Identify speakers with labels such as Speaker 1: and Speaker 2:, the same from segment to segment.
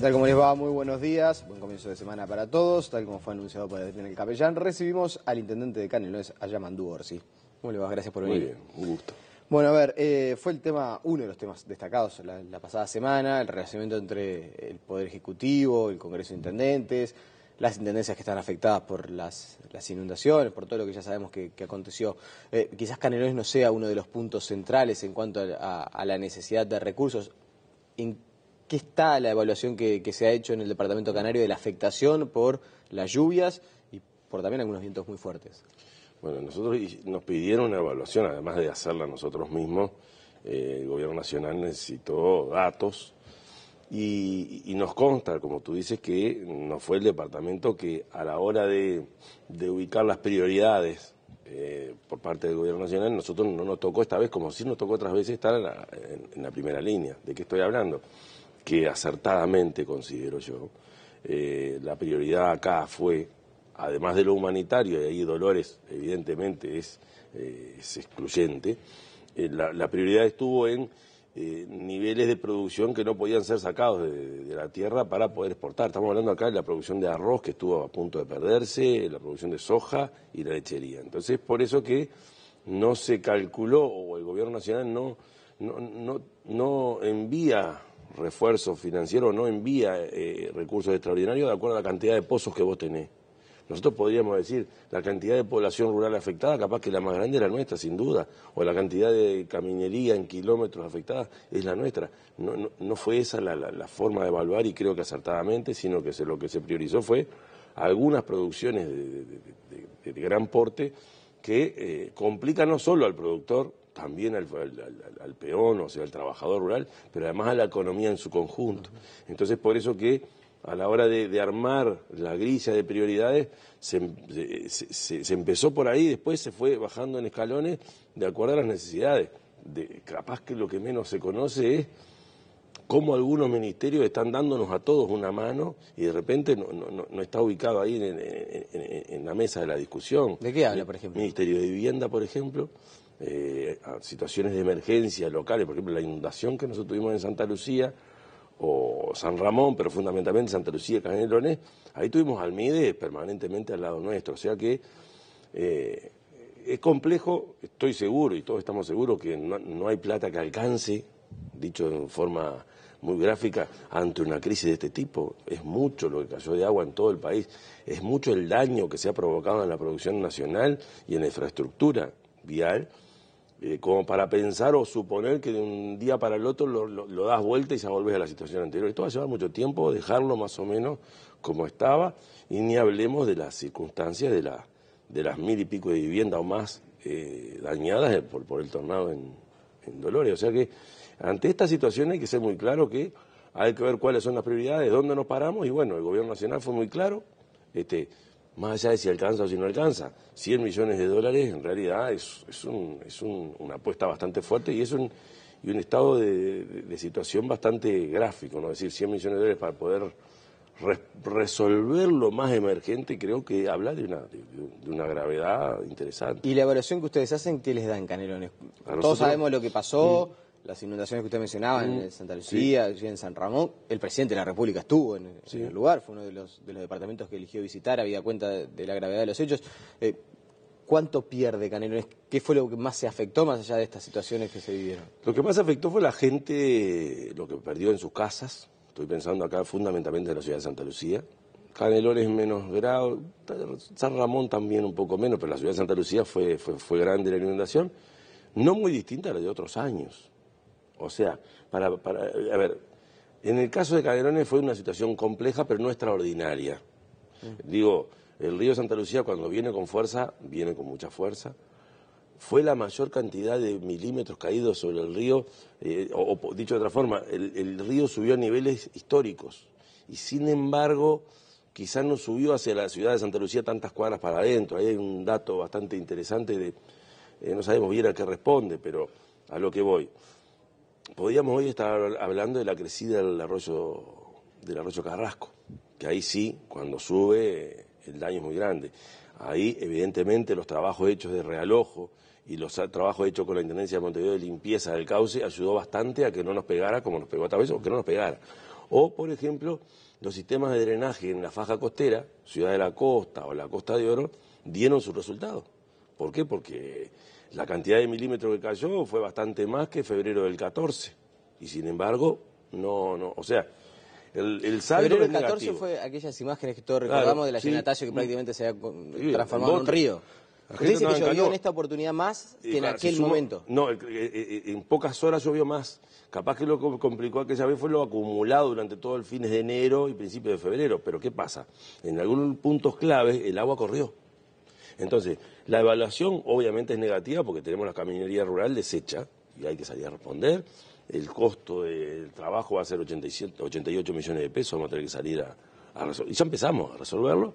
Speaker 1: tal? como les va? Muy buenos días. Buen comienzo de semana para todos. Tal como fue anunciado por el capellán, recibimos al intendente de Canelones, Ayamandú Orsi. ¿Cómo le va? Gracias por venir. Muy bien, un gusto. Bueno, a ver, eh, fue el tema, uno de los temas destacados la, pasada semana, el relacionamiento entre el Poder Ejecutivo, el Congreso de Intendentes, las intendencias que están afectadas por las, las inundaciones, por todo lo que ya sabemos que, aconteció. Eh, quizás Canelones no sea uno de los puntos centrales en cuanto a, la necesidad de recursos. ¿Qué está la evaluación que, se ha hecho en el Departamento Canario de la afectación por las lluvias y por también algunos vientos muy fuertes?
Speaker 2: Bueno, nosotros nos pidieron una evaluación, además de hacerla nosotros mismos, eh, el Gobierno Nacional necesitó datos y, nos consta, como tú dices, que no fue el departamento que a la hora de, ubicar las prioridades eh, por parte del Gobierno Nacional, nosotros no nos tocó esta vez, como sí nos tocó otras veces estar en la, en la primera línea. ¿De qué estoy hablando? que acertadamente considero yo, eh, la prioridad acá fue, además de lo humanitario, y ahí Dolores evidentemente es, eh, es excluyente, eh, la, prioridad estuvo en niveles de producción que no podían ser sacados de, la tierra para poder exportar. Estamos hablando acá de la producción de arroz que estuvo a punto de perderse, la producción de soja y la lechería. Entonces, por eso que no se calculó, o el Gobierno Nacional no, no, no envía refuerzo financiero no envía eh, recursos extraordinarios de acuerdo a la cantidad de pozos que vos tenés. Nosotros podríamos decir, la cantidad de población rural afectada, capaz que la más grande es la nuestra, sin duda, o la cantidad de caminería en kilómetros afectada es la nuestra. No, no, no fue esa la, la, forma de evaluar y creo que acertadamente, sino que se, lo que se priorizó fue algunas producciones de, gran porte que eh, complican no solo al productor, también al, peón, o sea, al trabajador rural, pero además a la economía en su conjunto. Entonces, por eso que a la hora de, armar la grilla de prioridades, se, empezó por ahí, después se fue bajando en escalones de acuerdo a las necesidades. De, capaz que lo que menos se conoce es cómo algunos ministerios están dándonos a todos una mano y de repente no, está ubicado ahí en, la mesa de la discusión. ¿De qué habla, por ejemplo? Ministerio de Vivienda, por ejemplo, eh, situaciones de emergencia locales, por ejemplo, la inundación que nosotros tuvimos en Santa Lucía o San Ramón, pero fundamentalmente Santa Lucía, Canelones, ahí tuvimos al permanentemente al lado nuestro. O sea que eh, es complejo, estoy seguro y todos estamos seguros que no, hay plata que alcance, dicho de forma muy gráfica, ante una crisis de este tipo. Es mucho lo que cayó de agua en todo el país, es mucho el daño que se ha provocado en la producción nacional y en la infraestructura vial, eh, como para pensar o suponer que de un día para el otro lo, das vuelta y se volvés a la situación anterior. Esto va a llevar mucho tiempo, dejarlo más o menos como estaba, y ni hablemos de las circunstancias de, la, de las mil y pico de viviendas o más eh, dañadas por, el tornado en, en Dolores. O sea que ante esta situación hay que ser muy claro que hay que ver cuáles son las prioridades, dónde nos paramos y bueno, el gobierno nacional fue muy claro, este, más allá de si alcanza o si no alcanza, 100 millones de dólares en realidad es, es, un, es un, una apuesta bastante fuerte y es un, y un estado de, situación bastante gráfico, ¿no? decir, 100 millones de dólares para poder resolver lo más emergente, creo que habla de una, de, una gravedad interesante. ¿Y la evaluación que ustedes hacen, qué les dan,
Speaker 1: Canelones? Todos sabemos lo que pasó las inundaciones que usted mencionaba en mm. Santa Lucía, en San Ramón, el presidente de la República estuvo en, el lugar, fue uno de los, de los, departamentos que eligió visitar, había cuenta de, la gravedad de los hechos. Eh, ¿Cuánto pierde Canelones? ¿Qué fue lo que más se afectó más allá de estas situaciones que se vivieron?
Speaker 2: Lo que más afectó fue la gente, lo que perdió en sus casas. Estoy pensando acá fundamentalmente en la ciudad de Santa Lucía. Canelones menos grado, San Ramón también un poco menos, pero la ciudad de Santa Lucía fue, fue, fue grande la inundación. No muy distinta a la de otros años o sea, para, para, a ver, en el caso de Calderones fue una situación compleja, pero no extraordinaria. Digo, el río Santa Lucía cuando viene con fuerza, viene con mucha fuerza. Fue la mayor cantidad de milímetros caídos sobre el río, eh, o, dicho de otra forma, el, río subió a niveles históricos. Y sin embargo, quizás no subió hacia la ciudad de Santa Lucía tantas cuadras para adentro. Ahí hay un dato bastante interesante de, eh, no sabemos bien a qué responde, pero a lo que voy. Podríamos hoy estar hablando de la crecida del arroyo, del arroyo Carrasco, que ahí sí, cuando sube, el daño es muy grande. Ahí, evidentemente, los trabajos hechos de realojo y los trabajos hechos con la Intendencia de Montevideo de limpieza del cauce ayudó bastante a que no nos pegara como nos pegó otra vez o que no nos pegara. O, por ejemplo, los sistemas de drenaje en la faja costera, Ciudad de la Costa o la Costa de Oro, dieron su resultado. ¿Por qué? Porque la cantidad de milímetros que cayó fue bastante más que febrero del 14. Y sin embargo, no, no, o sea, el, el del 14
Speaker 1: fue aquellas imágenes que todos recordamos de la sí, talla que prácticamente
Speaker 2: se había transformado en un río. dice que llovió en
Speaker 1: esta oportunidad más que en aquel momento.
Speaker 2: No, eh, eh, en pocas horas llovió más. Capaz que lo que complicó aquella vez fue lo acumulado durante todo el fines de enero y principio de febrero. Pero ¿qué pasa? En algunos puntos claves el agua corrió. Entonces, la evaluación obviamente es negativa porque tenemos la caminería rural deshecha y hay que salir a responder. El costo del trabajo va a ser 88 millones de pesos, vamos a tener que salir a, a Y ya empezamos a resolverlo,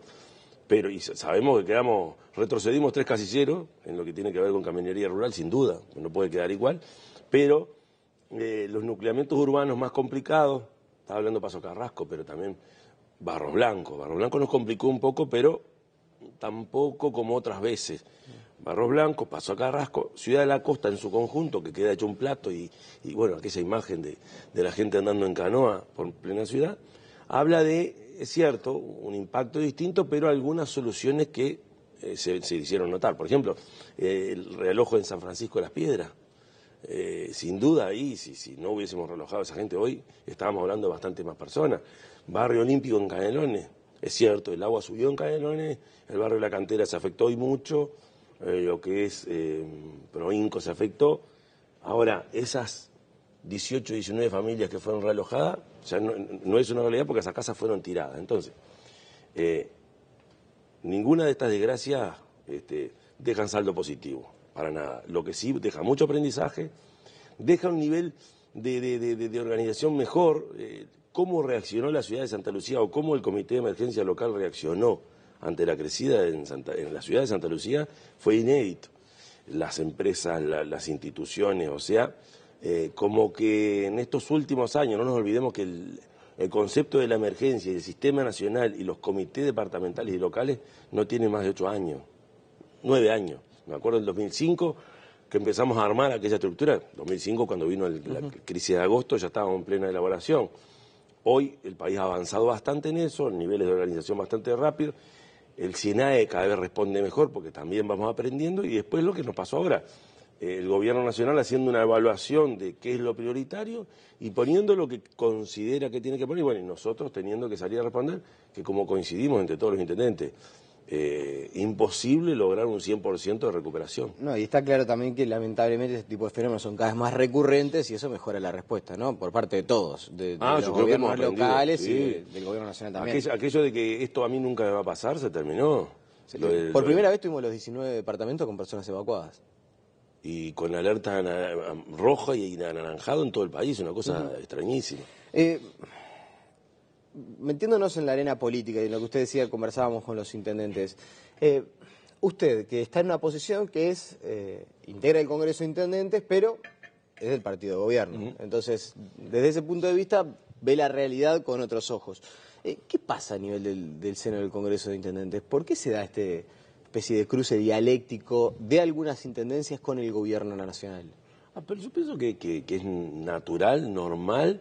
Speaker 2: pero sabemos que quedamos, retrocedimos tres casilleros en lo que tiene que ver con caminería rural, sin duda, no puede quedar igual, pero eh, los nucleamientos urbanos más complicados, estaba hablando Paso Carrasco, pero también Barros Blanco. Barros Blanco nos complicó un poco, pero tampoco como otras veces. Barros Blanco, pasó a Carrasco, Ciudad de la Costa en su conjunto, que queda hecho un plato y, bueno, aquella imagen de, la gente andando en canoa por plena ciudad, habla de, es cierto, un impacto distinto, pero algunas soluciones que eh, se, hicieron notar. Por ejemplo, eh, el reloj en San Francisco de las Piedras. Eh, sin duda ahí, si, si no hubiésemos relojado a esa gente hoy, estábamos hablando de bastante más personas. Barrio Olímpico en Canelones, es cierto, el agua subió en Canelones, el barrio de la cantera se afectó y mucho, eh, lo que es eh, se afectó. Ahora, esas 18, 19 familias que fueron realojadas, no, es una realidad porque esas casas fueron tiradas. Entonces, eh, ninguna de estas desgracias este, dejan saldo positivo, para nada. Lo que sí deja mucho aprendizaje, deja un nivel de organización mejor, eh, cómo reaccionó la ciudad de Santa Lucía o cómo el Comité de Emergencia Local reaccionó ante la crecida en, la ciudad de Santa Lucía fue inédito. Las empresas, las instituciones, o sea, eh, como que en estos últimos años, no nos olvidemos que el, concepto de la emergencia y el sistema nacional y los comités departamentales y locales no tienen más de ocho años, nueve años. Me acuerdo del 2005 que empezamos a armar aquella estructura, 2005 cuando vino la crisis de agosto ya estábamos en plena elaboración. Hoy el país ha avanzado bastante en eso, niveles de organización bastante rápido. El CINAE cada vez responde mejor porque también vamos aprendiendo y después lo que nos pasó ahora. Eh, el gobierno nacional haciendo una evaluación de qué es lo prioritario y poniendo lo que considera que tiene que poner. Y bueno, y nosotros teniendo que salir a responder, que como coincidimos entre todos los intendentes, eh, imposible lograr un 100% de recuperación.
Speaker 1: No, y está claro también que lamentablemente este tipo de fenómenos son cada vez más
Speaker 2: recurrentes y eso mejora la respuesta, ¿no? Por parte de todos, de, ah, los gobiernos locales y del gobierno nacional también. Aquello, de que esto a mí nunca me va a pasar se terminó. por primera
Speaker 1: vez tuvimos los 19 departamentos con personas evacuadas.
Speaker 2: Y con alerta roja y anaranjado en todo el país, una cosa extrañísima. Eh metiéndonos en la
Speaker 1: arena política y en lo que usted decía, conversábamos con los intendentes. Eh, usted, que está en una posición que es, eh, integra el Congreso de Intendentes, pero es del partido de gobierno. Entonces, desde ese punto de vista, ve la realidad con otros ojos. Eh, ¿Qué pasa a nivel del, seno del Congreso de Intendentes? ¿Por qué se da este especie de cruce dialéctico de algunas intendencias con el gobierno nacional?
Speaker 2: Ah, pero yo pienso que, es natural, normal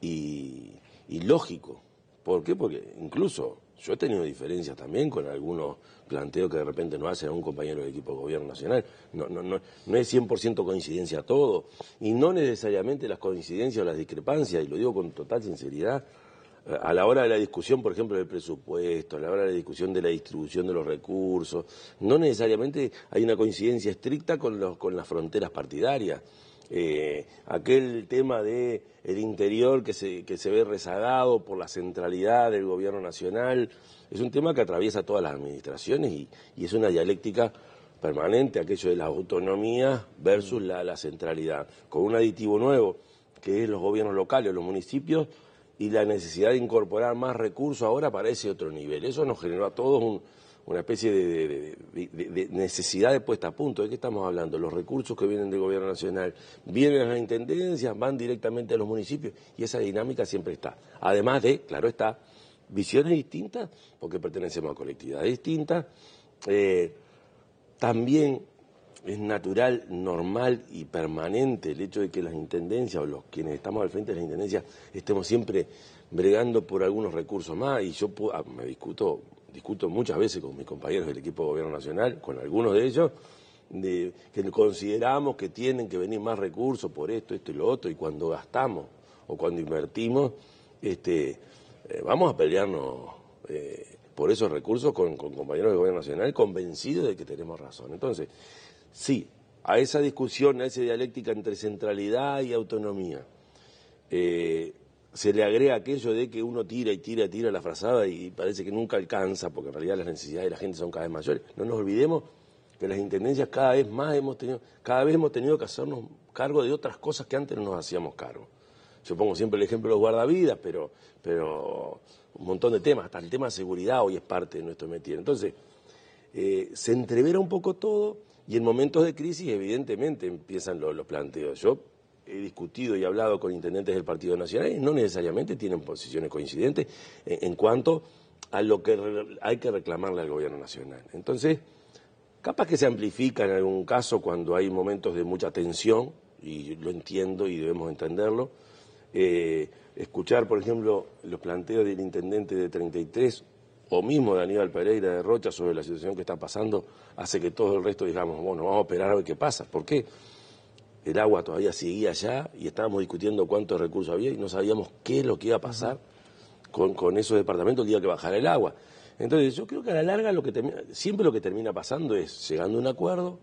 Speaker 2: y, y lógico. ¿Por qué? Porque incluso yo he tenido diferencias también con algunos planteos que de repente no hacen a un compañero del equipo de gobierno nacional. No, no, no, no es 100% coincidencia todo. Y no necesariamente las coincidencias o las discrepancias, y lo digo con total sinceridad, a la hora de la discusión, por ejemplo, del presupuesto, a la hora de la discusión de la distribución de los recursos, no necesariamente hay una coincidencia estricta con las fronteras partidarias. Eh, aquel tema de el interior que se, que se ve rezagado por la centralidad del gobierno nacional, es un tema que atraviesa todas las administraciones y, y es una dialéctica permanente, aquello de la autonomía versus la, la centralidad, con un aditivo nuevo, que es los gobiernos locales, los municipios, y la necesidad de incorporar más recursos ahora para ese otro nivel. Eso nos generó a todos un, una especie de, necesidad de puesta a punto. ¿De qué estamos hablando? Los recursos que vienen del gobierno nacional vienen a las intendencias, van directamente a los municipios y esa dinámica siempre está. Además de, claro está, visiones distintas, porque pertenecemos a colectividades distintas. Eh, también es natural, normal y permanente el hecho de que las intendencias o los quienes estamos al frente de las intendencias estemos siempre bregando por algunos recursos más y yo ah, me discuto discuto muchas veces con mis compañeros del equipo de gobierno nacional, con algunos de ellos, de, que consideramos que tienen que venir más recursos por esto, esto y lo otro, y cuando gastamos o cuando invertimos, este, eh, vamos a pelearnos eh, por esos recursos con, compañeros del gobierno nacional convencidos de que tenemos razón. Entonces, sí, a esa discusión, a esa dialéctica entre centralidad y autonomía. Eh, se le agrega aquello de que uno tira y tira, y tira la frazada y parece que nunca alcanza, porque en realidad las necesidades de la gente son cada vez mayores. No nos olvidemos que las intendencias cada vez más hemos tenido, cada vez hemos tenido que hacernos cargo de otras cosas que antes no nos hacíamos cargo. Yo pongo siempre el ejemplo de los guardavidas, pero, pero un montón de temas, hasta el tema de seguridad hoy es parte de nuestro metido. Entonces, eh, se entrevera un poco todo y en momentos de crisis evidentemente empiezan los, los planteos. Yo he discutido y hablado con intendentes del Partido Nacional y no necesariamente tienen posiciones coincidentes en, cuanto a lo que hay que reclamarle al gobierno nacional. Entonces, capaz que se amplifica en algún caso cuando hay momentos de mucha tensión, y lo entiendo y debemos entenderlo. Eh, escuchar, por ejemplo, los planteos del intendente de 33 o mismo de Aníbal Pereira de Rocha sobre la situación que está pasando hace que todo el resto digamos, bueno, vamos a operar a ver qué pasa. ¿Por qué? el agua todavía seguía allá y estábamos discutiendo cuántos recursos había y no sabíamos qué es lo que iba a pasar con, esos departamentos el día que bajara el agua. Entonces yo creo que a la larga lo que siempre lo que termina pasando es llegando a un acuerdo,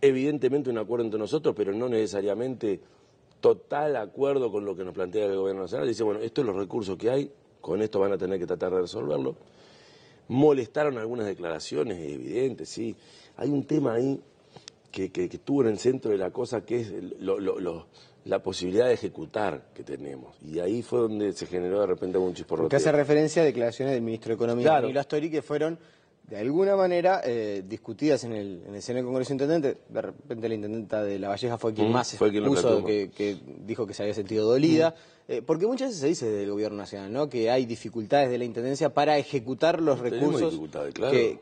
Speaker 2: evidentemente un acuerdo entre nosotros, pero no necesariamente total acuerdo con lo que nos plantea el gobierno nacional. Dice, bueno, estos son los recursos que hay, con esto van a tener que tratar de resolverlo. Molestaron algunas declaraciones, evidente, sí. Hay un tema ahí que, que, tuvo en el centro de la cosa, que es la posibilidad de ejecutar que tenemos. Y ahí fue donde se generó de repente un chisporroteo. Que hace
Speaker 1: referencia a declaraciones del ministro de Economía, Y Nicolás que fueron de alguna manera eh, discutidas en el, en el Senado del Congreso Intendente. De repente la intendenta de La Valleja fue quien más fue quien que, dijo que se había sentido dolida. Eh, porque muchas veces se dice del Gobierno Nacional ¿no? que hay dificultades de la Intendencia para ejecutar los recursos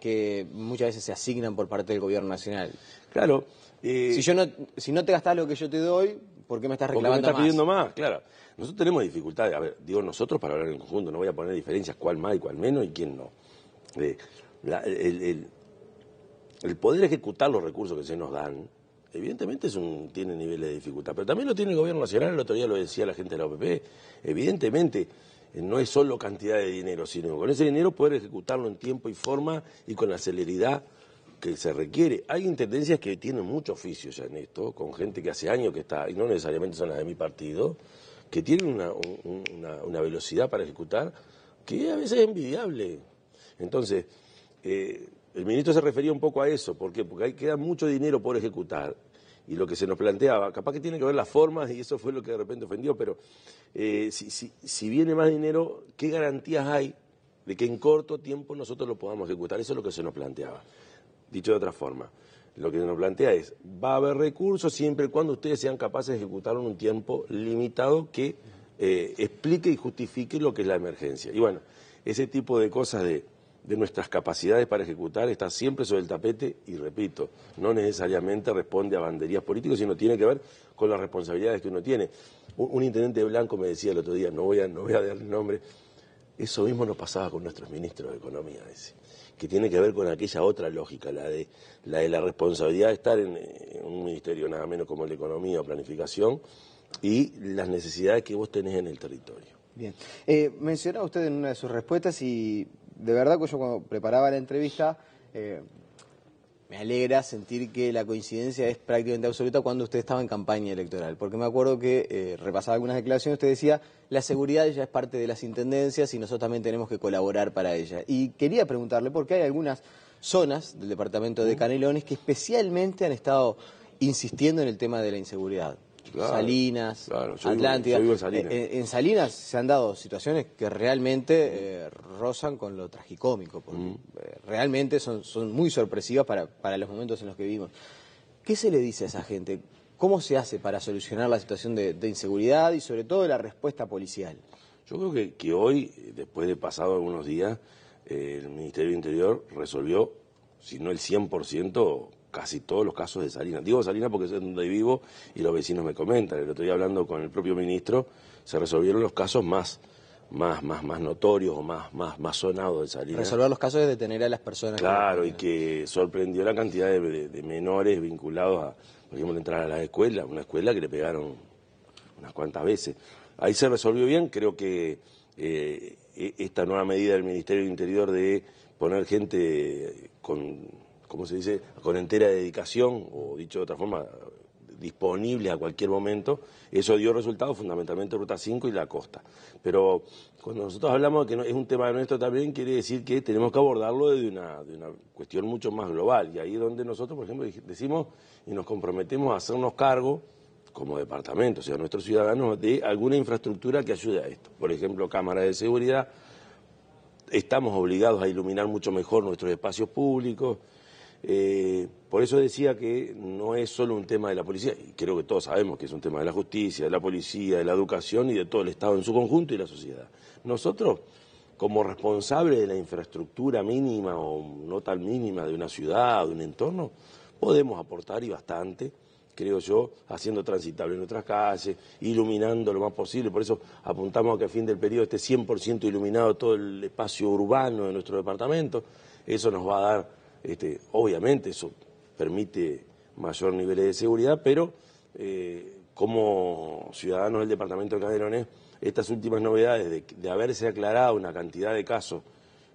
Speaker 1: que, muchas veces se asignan por parte del Gobierno Nacional. Claro. Eh, si, yo no, si no te gastas lo que yo te doy, ¿por qué me estás reclamando me estás pidiendo
Speaker 2: más, claro. Nosotros tenemos dificultades, a ver, digo nosotros para hablar en conjunto, no voy a poner diferencias cuál más y cuál menos y quién no. Eh, el, poder ejecutar los recursos que se nos dan, evidentemente es un, tiene niveles de dificultad, pero también lo tiene el gobierno nacional, el otro día lo decía la gente de la OPP, evidentemente eh, no es solo cantidad de dinero, sino con ese dinero poder ejecutarlo en tiempo y forma y con la celeridad que se requiere. Hay intendencias que tienen mucho oficio ya en esto, con gente que hace años que está, y no necesariamente son las de mi partido, que tienen una, velocidad para ejecutar que a veces es envidiable. Entonces, eh, el ministro se refería un poco a eso, ¿por qué? Porque ahí queda mucho dinero por ejecutar. Y lo que se nos planteaba, capaz que tiene que ver las formas, y eso fue lo que de repente ofendió, pero eh, si, si, si viene más dinero, ¿qué garantías hay de que en corto tiempo nosotros lo podamos ejecutar? Eso es lo que se nos planteaba. Dicho de otra forma, lo que nos plantea es, va a haber recursos siempre y cuando ustedes sean capaces de ejecutar en un tiempo limitado que eh, explique y justifique lo que es la emergencia. Y bueno, ese tipo de cosas de, nuestras capacidades para ejecutar está siempre sobre el tapete y, repito, no necesariamente responde a banderías políticas, sino tiene que ver con las responsabilidades que uno tiene. Un, intendente blanco me decía el otro día, no voy a, no voy a dar el nombre, eso mismo nos pasaba con nuestros ministros de Economía, que tiene que ver con aquella otra lógica, la de la, responsabilidad de estar en, un ministerio nada menos como la economía o planificación y las necesidades que vos tenés en el territorio.
Speaker 1: Bien, eh, mencionaba usted en una de sus respuestas y de verdad que yo cuando preparaba la entrevista... Eh, me alegra sentir que la coincidencia es prácticamente absoluta cuando usted estaba en campaña electoral, porque me acuerdo que eh, repasaba algunas declaraciones, usted decía, la seguridad ya es parte de las intendencias y nosotros también tenemos que colaborar para ella. Y quería preguntarle, porque hay algunas zonas del departamento de Canelones que especialmente han estado insistiendo en el tema de la inseguridad. Salinas, Atlántida. en, Salinas. se han dado situaciones que realmente eh, rozan con lo tragicómico, porque eh, realmente son, son muy sorpresivas para, para los momentos en los que vivimos. ¿Qué se le dice a esa gente? ¿Cómo se hace para solucionar la situación de, inseguridad y sobre todo la respuesta policial?
Speaker 2: Yo creo que, hoy, después de pasado algunos días, eh, el Ministerio del Interior resolvió, si no el 100%, casi todos los casos de Salinas. Digo Salinas porque es donde vivo y los vecinos me comentan. El otro día hablando con el propio ministro, se resolvieron los casos más más, más, notorios o más, más, más sonados de Salinas. Resolver
Speaker 1: los casos de detener a las personas.
Speaker 2: Claro, y que sorprendió la cantidad de, menores vinculados a, por ejemplo, entrar a la escuela, una escuela que le pegaron unas cuantas veces. Ahí se resolvió bien, creo que eh, e, esta nueva medida del Ministerio del Interior de poner gente con como se dice, con entera dedicación, o dicho de otra forma, disponible a cualquier momento, eso dio resultado fundamentalmente Ruta 5 y la costa. Pero cuando nosotros hablamos de que es un tema nuestro también, quiere decir que tenemos que abordarlo desde una, de una cuestión mucho más global. Y ahí es donde nosotros, por ejemplo, decimos y nos comprometemos a hacernos cargo como departamento, o sea, nuestros ciudadanos, de alguna infraestructura que ayude a esto. Por ejemplo, cámaras de seguridad, estamos obligados a iluminar mucho mejor nuestros espacios públicos, eh, por eso decía que no es solo un tema de la policía, y creo que todos sabemos que es un tema de la justicia, de la policía, de la educación y de todo el Estado en su conjunto y la sociedad. Nosotros, como responsables de la infraestructura mínima o no tan mínima de una ciudad, de un entorno, podemos aportar y bastante, creo yo, haciendo transitable nuestras calles, iluminando lo más posible. Por eso apuntamos a que a fin del periodo esté 100% iluminado todo el espacio urbano de nuestro departamento. Eso nos va a dar este, obviamente eso permite mayor nivel de seguridad, pero eh, como ciudadanos del departamento de Canelones, estas últimas novedades de, haberse aclarado una cantidad de casos,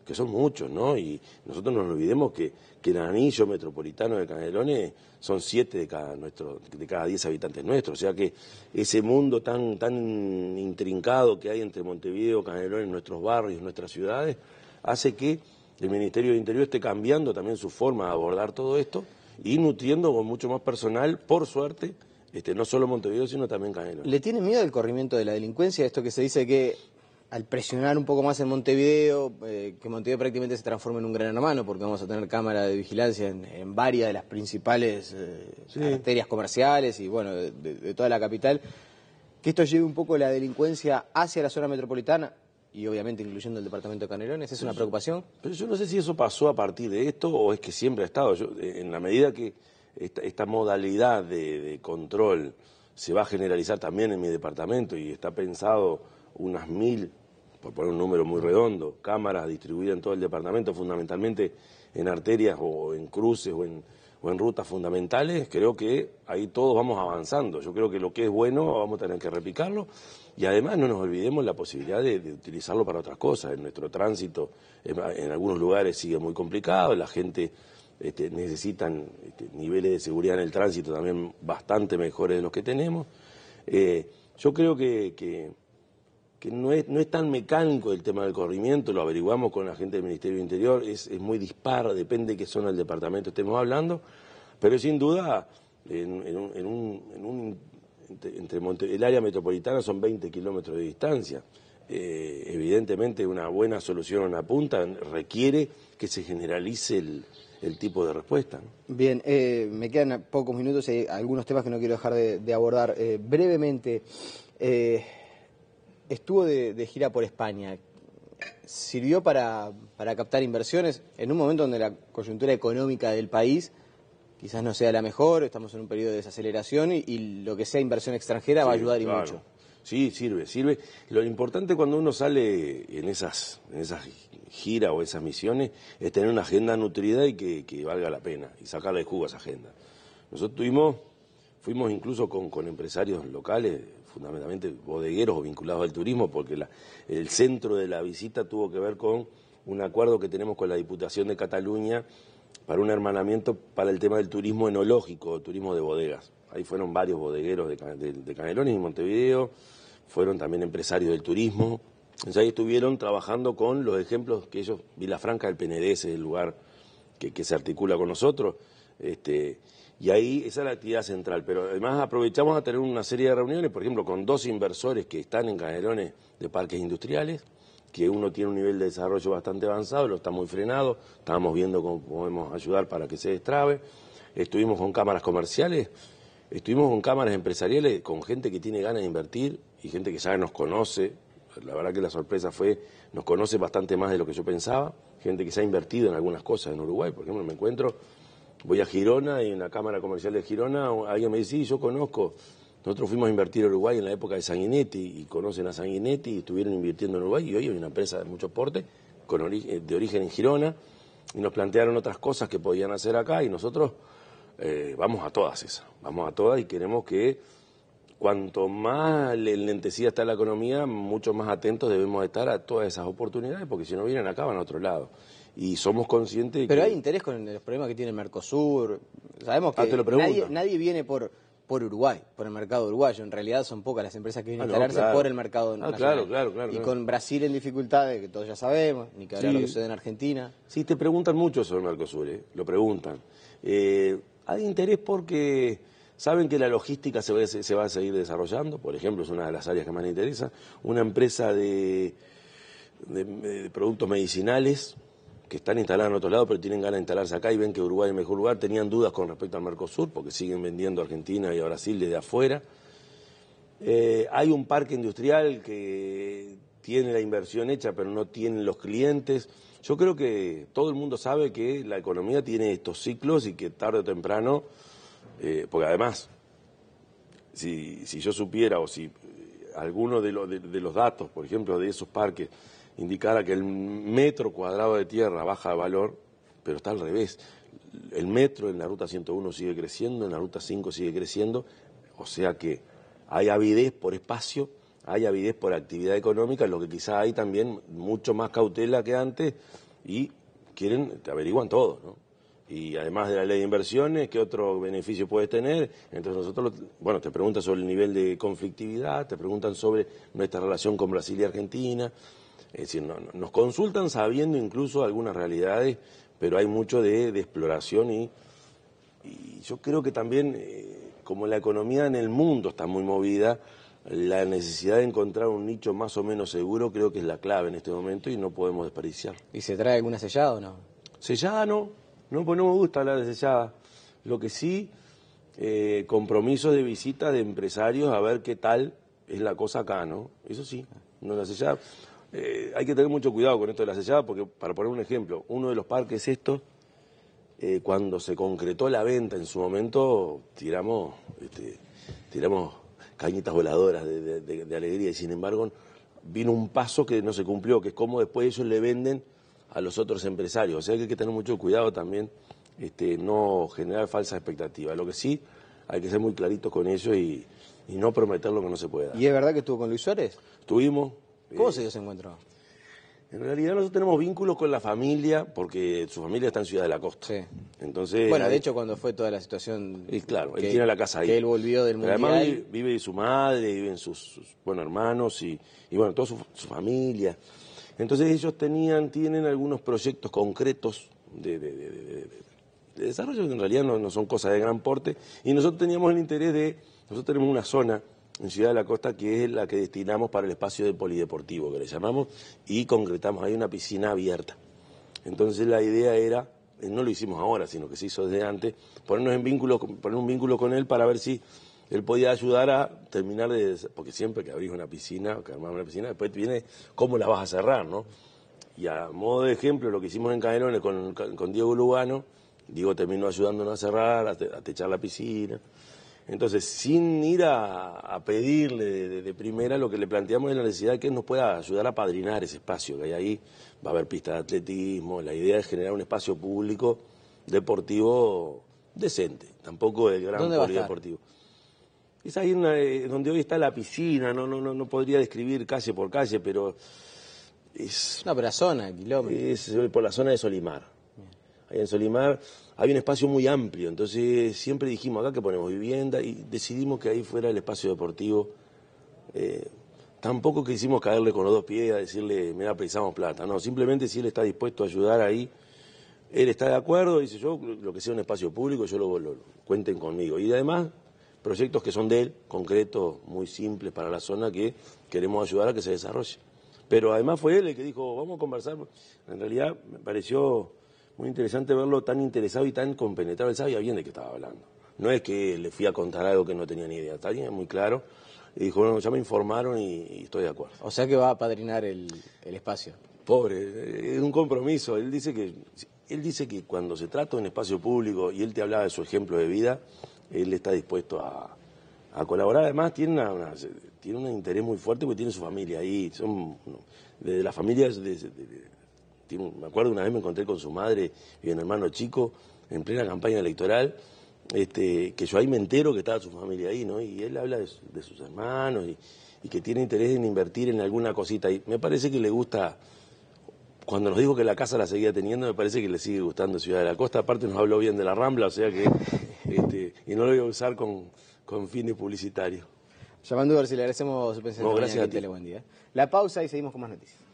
Speaker 2: que son muchos, ¿no? Y nosotros no nos olvidemos que, que el anillo metropolitano de Canelones son siete de cada, nuestro, de cada diez habitantes nuestros, o sea que ese mundo tan, tan intrincado que hay entre Montevideo, Canelones, nuestros barrios, nuestras ciudades, hace que el Ministerio de Interior esté cambiando también su forma de abordar todo esto y nutriendo con mucho más personal, por suerte, este, no solo Montevideo, sino también Canelo. ¿Le tiene miedo el corrimiento de la delincuencia? Esto que se dice que
Speaker 1: al presionar un poco más en Montevideo, eh, que Montevideo prácticamente se transforme en un gran hermano, porque vamos a tener cámara de vigilancia en, varias de las principales eh, arterias comerciales y bueno, de, toda la capital, que esto lleve un poco la delincuencia hacia la zona metropolitana, y obviamente incluyendo el departamento de Canerones, ¿es una
Speaker 2: preocupación? Pero yo no sé si eso pasó a partir de esto o es que siempre ha estado. Yo, eh, en la medida que esta, modalidad de, de, control se va a generalizar también en mi departamento y está pensado unas mil, por poner un número muy redondo, cámaras distribuidas en todo el departamento, fundamentalmente en arterias o en cruces o en o en rutas fundamentales, creo que ahí todos vamos avanzando. Yo creo que lo que es bueno vamos a tener que replicarlo y además no nos olvidemos la posibilidad de, utilizarlo para otras cosas. En nuestro tránsito en, algunos lugares sigue muy complicado, la gente necesita necesitan este, niveles de seguridad en el tránsito también bastante mejores de los que tenemos. Eh, yo creo que que no es, tan mecánico el tema del corrimiento, lo averiguamos con la gente del Ministerio del Interior, es, muy dispar, depende de qué zona del departamento estemos hablando, pero sin duda en, un, entre, el área metropolitana son 20 kilómetros de distancia. Eh, evidentemente una buena solución a una punta requiere que se generalice el, tipo de respuesta.
Speaker 1: Bien, eh, me quedan pocos minutos hay algunos temas que no quiero dejar de, abordar. Eh, brevemente, estuvo de, gira por España. ¿Sirvió para, para captar inversiones en un momento donde la coyuntura económica del país quizás no sea la mejor, estamos en un periodo de desaceleración
Speaker 2: y, lo que sea inversión extranjera va a ayudar y mucho. Sí, sirve, sirve. Lo importante cuando uno sale en esas, en esas giras o esas misiones es tener una agenda nutrida y que, valga la pena y sacar de jugo esa agenda. Nosotros tuvimos, fuimos incluso con, con empresarios locales, fundamentalmente bodegueros o vinculados al turismo, porque el centro de la visita tuvo que ver con un acuerdo que tenemos con la Diputación de Cataluña para un hermanamiento para el tema del turismo enológico, turismo de bodegas. Ahí fueron varios bodegueros de, Canelones y Montevideo, fueron también empresarios del turismo. Entonces ahí estuvieron trabajando con los ejemplos que ellos, Vilafranca del PND, es el lugar que, se articula con nosotros. Este, y ahí esa es la actividad central. Pero además aprovechamos a tener una serie de reuniones, por ejemplo, con dos inversores que están en canelones de parques industriales, que uno tiene un nivel de desarrollo bastante avanzado, lo está muy frenado, estábamos viendo cómo podemos ayudar para que se destrabe. Estuvimos con cámaras comerciales, estuvimos con cámaras empresariales, con gente que tiene ganas de invertir y gente que ya nos conoce. La verdad que la sorpresa fue, nos conoce bastante más de lo que yo pensaba. Gente que se ha invertido en algunas cosas en Uruguay, por ejemplo, me encuentro voy a Girona y en la Cámara Comercial de Girona alguien me dice, sí, yo conozco. Nosotros fuimos a invertir Uruguay en la época de Sanguinetti y conocen a Sanguinetti y estuvieron invirtiendo en Uruguay y hoy hay una empresa de mucho porte eh, de origen en Girona y nos plantearon otras cosas que podían hacer acá y nosotros eh, vamos a todas esas, vamos a todas y queremos que cuanto más lentecida está la economía, mucho más atentos debemos estar a todas esas oportunidades porque si no vienen acá van a otro lado y somos conscientes... Pero que... hay interés con los
Speaker 1: problemas que tiene Mercosur,
Speaker 2: sabemos ah, que
Speaker 1: nadie, viene por por Uruguay, por el mercado uruguayo. En realidad son pocas las empresas que vienen ah, a instalarse por el mercado ah, Y con Brasil en dificultades, que todos ya sabemos, ni que sí. lo que sucede en Argentina.
Speaker 2: Sí, te preguntan mucho sobre Mercosur, ¿eh? lo preguntan. Eh, hay interés porque saben que la logística se va, a seguir desarrollando, por ejemplo, es una de las áreas que más les interesa. Una empresa de, de productos medicinales que están instaladas en otro lado, pero tienen ganas de instalarse acá y ven que Uruguay es el mejor lugar, tenían dudas con respecto al Mercosur, porque siguen vendiendo a Argentina y a Brasil desde afuera. Eh, hay un parque industrial que tiene la inversión hecha, pero no tienen los clientes. Yo creo que todo el mundo sabe que la economía tiene estos ciclos y que tarde o temprano, eh, porque además, si, yo supiera o si eh, alguno de, de los datos, por ejemplo, de esos parques, indicara que el metro cuadrado de tierra baja de valor, pero está al revés. El metro en la ruta 101 sigue creciendo, en la ruta 5 sigue creciendo, o sea que hay avidez por espacio, hay avidez por actividad económica, lo que quizá hay también mucho más cautela que antes y quieren, te averiguan todo, ¿no? Y además de la ley de inversiones, ¿qué otro beneficio puedes tener? Entonces nosotros, bueno, te preguntan sobre el nivel de conflictividad, te preguntan sobre nuestra relación con Brasil y Argentina, es decir, nos consultan sabiendo incluso algunas realidades, pero hay mucho de, exploración y, yo creo que también, eh, como la economía en el mundo está muy movida, la necesidad de encontrar un nicho más o menos seguro creo que es la clave en este momento y no podemos desperdiciar. ¿Y se trae alguna sellada o no? Sellada no, no, pues no me gusta hablar de sellada. Lo que sí, eh, compromisos de visita de empresarios a ver qué tal es la cosa acá, ¿no? Eso sí, no la sellada. Eh, hay que tener mucho cuidado con esto de la sellada, porque para poner un ejemplo, uno de los parques estos, eh, cuando se concretó la venta en su momento, tiramos, este, tiramos cañitas voladoras de, alegría y sin embargo vino un paso que no se cumplió, que es como después ellos le venden a los otros empresarios. O sea que hay que tener mucho cuidado también, este, no generar falsas expectativas. Lo que sí, hay que ser muy claritos con ellos y, no prometer lo que no se pueda. ¿Y es verdad que estuvo con Luis Suárez? Estuvimos, ¿Cómo se dio ese encuentro? En realidad nosotros tenemos vínculos con la familia porque su familia está en Ciudad de la Costa. Entonces, bueno, de
Speaker 1: hecho cuando fue toda la situación... claro, él tiene la casa ahí. Que él volvió del Mundial. Además
Speaker 2: vive, su madre, viven sus, hermanos y, bueno, toda su, familia. Entonces ellos tenían, tienen algunos proyectos concretos de, desarrollo que en realidad no, no son cosas de gran porte. Y nosotros teníamos el interés de, nosotros tenemos una zona en Ciudad de la Costa, que es la que destinamos para el espacio de polideportivo, que le llamamos, y concretamos ahí una piscina abierta. Entonces la idea era, eh, no lo hicimos ahora, sino que se hizo desde antes, ponernos en vínculo, poner un vínculo con él para ver si él podía ayudar a terminar de... Porque siempre que abrís una piscina, que armás una piscina, después viene cómo la vas a cerrar, ¿no? Y a modo de ejemplo, lo que hicimos en Caerones con, con Diego Lugano, Diego terminó ayudándonos a cerrar, a, a techar la piscina. Entonces, sin ir a, pedirle de, primera, lo que le planteamos es la necesidad de que nos pueda ayudar a padrinar ese espacio que hay ahí. Va a haber pistas de atletismo, la idea es generar un espacio público deportivo decente, tampoco de gran polideportivo. Es ahí eh, donde hoy está la piscina, no, podría describir calle por calle, pero es... una pero la zona, kilómetros. Es por la zona de Solimar. Ahí en Solimar había un espacio muy amplio, entonces siempre dijimos acá que ponemos vivienda y decidimos que ahí fuera el espacio deportivo. Eh, tampoco quisimos caerle con los dos pies a decirle, mira, precisamos plata, no, simplemente si él está dispuesto a ayudar ahí, él está de acuerdo, dice yo, lo que sea un espacio público, yo lo, lo cuenten conmigo. Y además, proyectos que son de él, concretos, muy simples para la zona que queremos ayudar a que se desarrolle. Pero además fue él el que dijo, vamos a conversar. En realidad me pareció muy interesante verlo tan interesado y tan compenetrado. Él sabía bien de qué estaba hablando. No es que le fui a contar algo que no tenía ni idea, está bien, muy claro. Y dijo, bueno, ya me informaron y, estoy de acuerdo. O sea que va a padrinar el, espacio. Pobre, es un compromiso. Él dice que él dice que cuando se trata de un espacio público y él te hablaba de su ejemplo de vida, él está dispuesto a, colaborar. Además, tiene, una, tiene un interés muy fuerte porque tiene su familia ahí. Son de, las familias me acuerdo una vez me encontré con su madre y un hermano chico en plena campaña electoral, este, que yo ahí me entero que estaba su familia ahí, ¿no? Y él habla de, sus hermanos y, que tiene interés en invertir en alguna cosita. Y me parece que le gusta, cuando nos dijo que la casa la seguía teniendo, me parece que le sigue gustando Ciudad de la Costa. Aparte nos habló bien de la Rambla, o sea que, este, y no lo voy a usar con, con fines publicitarios.
Speaker 1: ver si le agradecemos su pensamiento. gracias a ti. Buen día. La pausa y seguimos con más noticias.